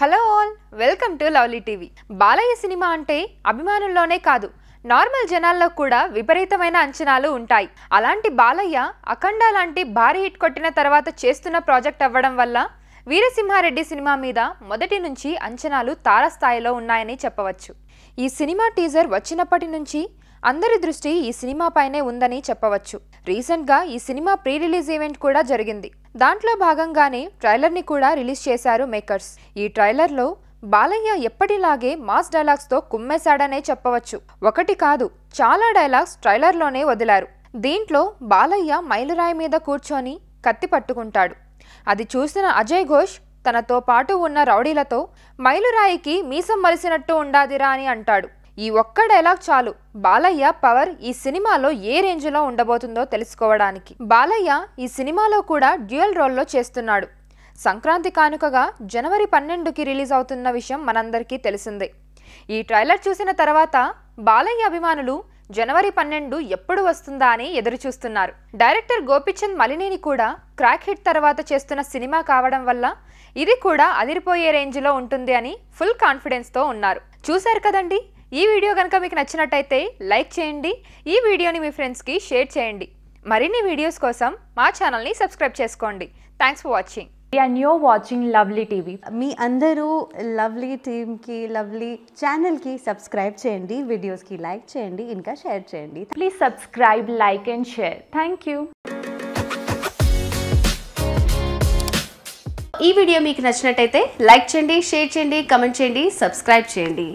hello all welcome to lovely TV Balayya cinema అంటే అభిమానుల్లోనే కాదు నార్మల్ జనాల్లో కూడా విపరీతమైన అంచనాలు ఉంటాయి అలాంటి బాలయ్య అఖండ లాంటి భారీ హిట్ కొట్టిన తర్వాత చేస్తున్న ప్రాజెక్ట్ అవ్వడం వల్ల వీరసింహారెడ్డి సినిమా మీద మొదటి నుంచి అంచనాలు తారస్థాయిలో ఉన్నాయని చెప్పవచ్చు ఈ సినిమా టీజర్ వచ్చినప్పటి నుంచి అందరి దృష్టి ఈ సినిమా పైనే ఉందని చెప్పవచ్చు రీసెంట్గా ఈ సినిమా ప్రీ రిలీజ్ ఈవెంట్ కూడా జరిగింది దాంట్లో భాగంగానే ట్రైలర్ని కూడా రిలీజ్ చేశారు మేకర్స్ ఈ ట్రైలర్లో బాలయ్య ఎప్పటిలాగే మాస్ డైలాగ్స్తో కుమ్మేశాడనే చెప్పవచ్చు ఒకటి కాదు చాలా డైలాగ్స్ ట్రైలర్లోనే వదిలారు దీంట్లో బాలయ్య మైలురాయి మీద కూర్చొని కత్తి పట్టుకుంటాడు అది చూసిన అజయ్ ఘోష్ తనతో పాటు ఉన్న రౌడీలతో మైలురాయికి మీసం మలిసినట్టు ఉండాదిరా అని అంటాడు ఈ ఒక్క డైలాగ్ చాలు బాలయ్య పవర్ ఈ సినిమాలో ఏ రేంజ్లో ఉండబోతుందో తెలుసుకోవడానికి బాలయ్య ఈ సినిమాలో కూడా డ్యూయల్ రోల్లో చేస్తున్నాడు సంక్రాంతి కానుకగా జనవరి పన్నెండుకి రిలీజ్ అవుతున్న విషయం మనందరికీ తెలిసిందే ఈ ట్రైలర్ చూసిన తర్వాత బాలయ్య అభిమానులు జనవరి పన్నెండు ఎప్పుడు వస్తుందా అని ఎదురు చూస్తున్నారు డైరెక్టర్ గోపిచంద్ మలినేని కూడా క్రాక్ హిట్ తర్వాత చేస్తున్న సినిమా కావడం వల్ల ఇది కూడా అదిరిపోయే రేంజ్లో ఉంటుంది అని ఫుల్ కాన్ఫిడెన్స్తో ఉన్నారు చూశారు కదండి ఈ వీడియో కనుక మీకు నచ్చినట్టయితే లైక్ చేయండి ఈ వీడియోని మీ ఫ్రెండ్స్కి షేర్ చేయండి మరిన్ని వీడియోస్ కోసం మా ఛానల్ని సబ్స్క్రైబ్ చేసుకోండి thanks for watching and new watching lovely TV మీ అందరూ లవ్లీ టీమ్కి లవ్లీ ఛానల్కి సబ్స్క్రైబ్ చేయండి వీడియోస్కి లైక్ చేయండి ఇంకా షేర్ చేయండి please subscribe like and share thank you ఈ వీడియో మీకు నచ్చినట్టయితే లైక్ చేయండి షేర్ చేయండి కమెంట్ చేయండి సబ్స్క్రైబ్ చేయండి